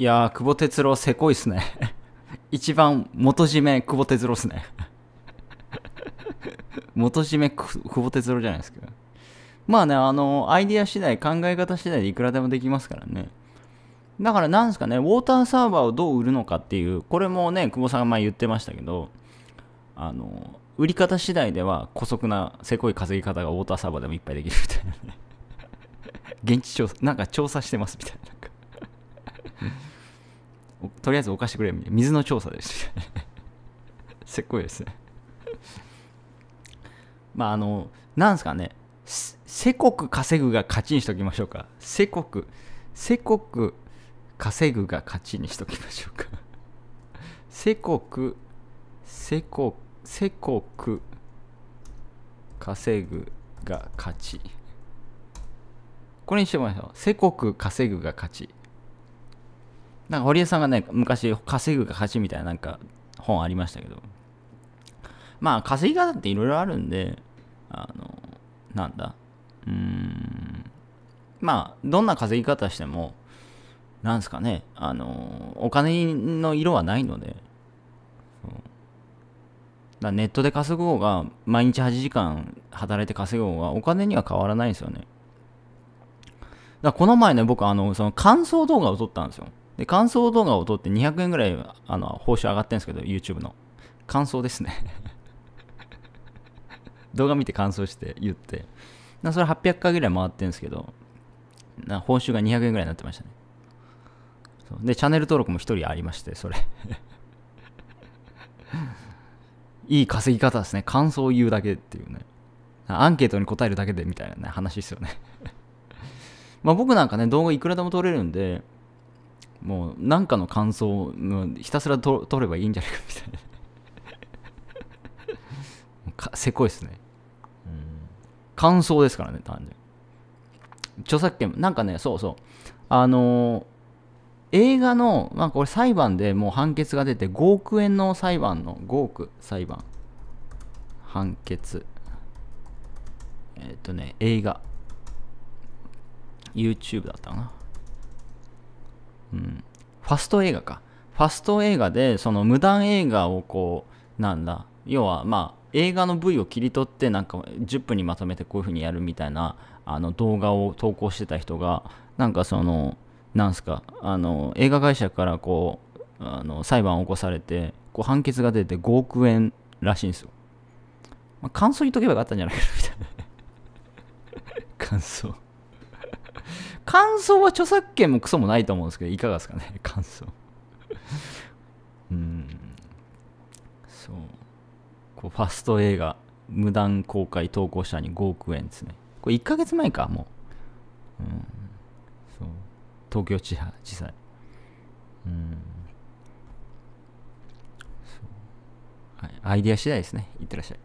いやー、久保哲郎せこいっすね。一番元締め久保哲郎っすね。元締め久保哲郎じゃないですか。まあね、あの、アイディア次第、考え方次第でいくらでもできますからね。だからなんですかね、ウォーターサーバーをどう売るのかっていう、これもね、久保さんが前言ってましたけど、あの、売り方次第では、古速な、せこい稼ぎ方がウォーターサーバーでもいっぱいできるみたいなね。現地調査、なんか調査してますみたいな。とりあえず置かしてくれみたいな水の調査です。せっこいですねまああのなんすかねせこく稼ぐが勝ちにしときましょうかせこくせこく稼ぐが勝ちにしときましょうかせこくせこせこく稼ぐが勝ちこれにしてもらいましょうせこく稼ぐが勝ちなんか堀江さんがね、昔、稼ぐか勝ちみたいななんか本ありましたけど、まあ、稼ぎ方っていろいろあるんで、あの、なんだ、うーん、まあ、どんな稼ぎ方しても、なんすかね、あの、お金の色はないので、だネットで稼ごうが、毎日8時間働いて稼ごうが、お金には変わらないんですよね。だこの前ね、僕、あの、その感想動画を撮ったんですよ。で、感想動画を撮って200円ぐらい、あの、報酬上がってるんですけど、YouTube の。感想ですね 動画見て感想して言って。なそれ800回ぐらい回ってるんですけど、な報酬が200円ぐらいになってましたね。で、チャンネル登録も1人ありまして、それ いい稼ぎ方ですね。感想を言うだけっていうね。アンケートに答えるだけでみたいな、ね、話ですよね まあ僕なんかね、動画いくらでも撮れるんで、もう何かの感想をひたすらと取ればいいんじゃないかみたいなかせこいっすね、感想ですからね単純著作権なんかねそうそうあのー、映画の、まあ、これ裁判でもう判決が出て5億円の裁判の5億裁判判決えっ、ー、とね映画 YouTube だったかなうん、ファスト映画か。ファスト映画で、その無断映画をこう、なんだ、要はまあ、映画の部位を切り取ってなんか10分にまとめてこういう風にやるみたいなあの動画を投稿してた人がなんかそのなんすかあの映画会社からこうあの裁判を起こされてこう判決が出て5億円らしいんですよ、まあ、感想言っとけばよかったんじゃないかなみたいな 感想感想は著作権もクソもないと思うんですけど、いかがですかね、感想。うん。そう。こう、ファスト映画、無断公開投稿者に5億円ですね。これ1ヶ月前か、もう。うん。そう。東京地派、地裁。うん。はい、アイデア次第ですね。いってらっしゃい。